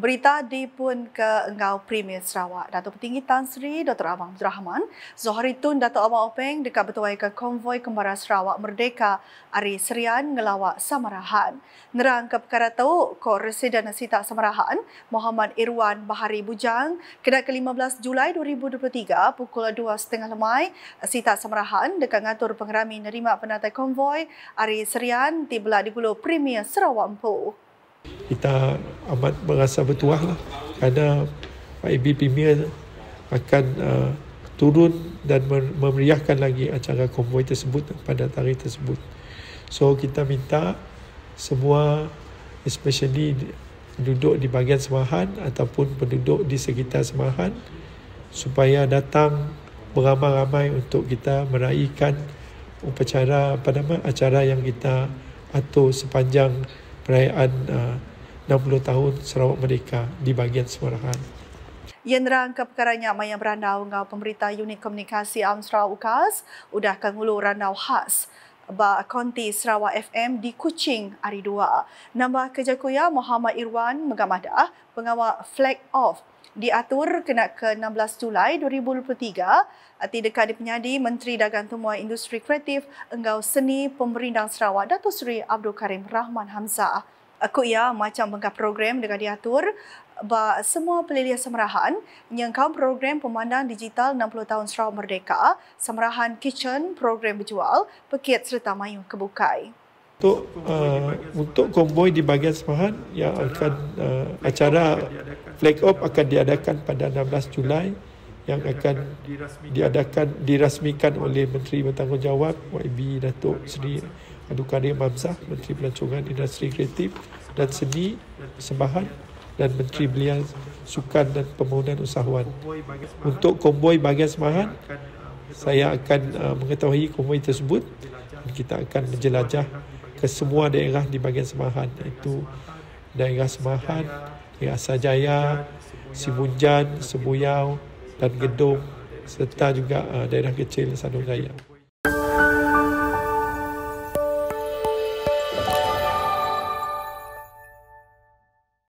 Berita di pun ke Engau Premier Sarawak. Datuk Petinggi Tan Sri Dr. Abang Rahman, Zohari Tun Datuk Abang Openg dekat bertuai ke konvoi kembara Sarawak Merdeka Ari Serian ngelawak Samarahan. Nerang ke perkara tahu Kor Residen Sita Samarahan Muhammad Irwan Bahari Bujang kena ke 15 Julai 2023 pukul 2.30 lemai Sita Samarahan dekat ngatur pengerami nerima penatai konvoi Ari Serian tiba di Pulau Premier Sarawak Empuh kita amat merasa bertuah lah kerana Pak Ibi Premier akan uh, turun dan memeriahkan lagi acara konvoi tersebut pada tarikh tersebut. So kita minta semua especially penduduk di bahagian Semahan ataupun penduduk di sekitar Semahan supaya datang beramai-ramai untuk kita meraihkan upacara apa nama acara yang kita atur sepanjang perayaan uh, 60 tahun Sarawak Merdeka di bahagian Semarahan. Yang rangka perkara yang maya beranau ngau pemerintah unit komunikasi Amstra UKAS udah kangulu ranau khas. Ba Konti Sarawak FM di Kuching, Aridua. nama kerja kuya Muhammad Irwan Megamada, pengawal Flag Off diatur kena ke 16 Julai 2023 tidak di penyadi Menteri Dagang Temuan Industri Kreatif Enggau Seni Pemerindang Sarawak Dato' Sri Abdul Karim Rahman Hamzah. Aku ya macam bengkak program dengan diatur Bah semua pelilih Semerahan yang menyengkam program pemandang digital 60 tahun Sarawak Merdeka, Semerahan Kitchen program berjual, Pekit serta Mayung Kebukai. Untuk uh, untuk konvoi di bahagian Semerahan yang akan uh, acara flag off akan diadakan pada 16 Julai yang akan diadakan dirasmikan oleh Menteri Bertanggungjawab YB Datuk Seri Adukari Mamsah, Menteri Pelancongan Industri Kreatif dan Seni Sembahan dan Menteri Belia Sukan dan Pembangunan Usahawan. Untuk konvoi bahagian Semahan, uh, saya akan uh, mengetahui konvoi tersebut dan kita akan menjelajah ke semua daerah di bahagian Semahan iaitu daerah Semahan, daerah Sajaya, Simunjan, Sebuyau dan Gedung serta juga uh, daerah kecil Sandung Raya.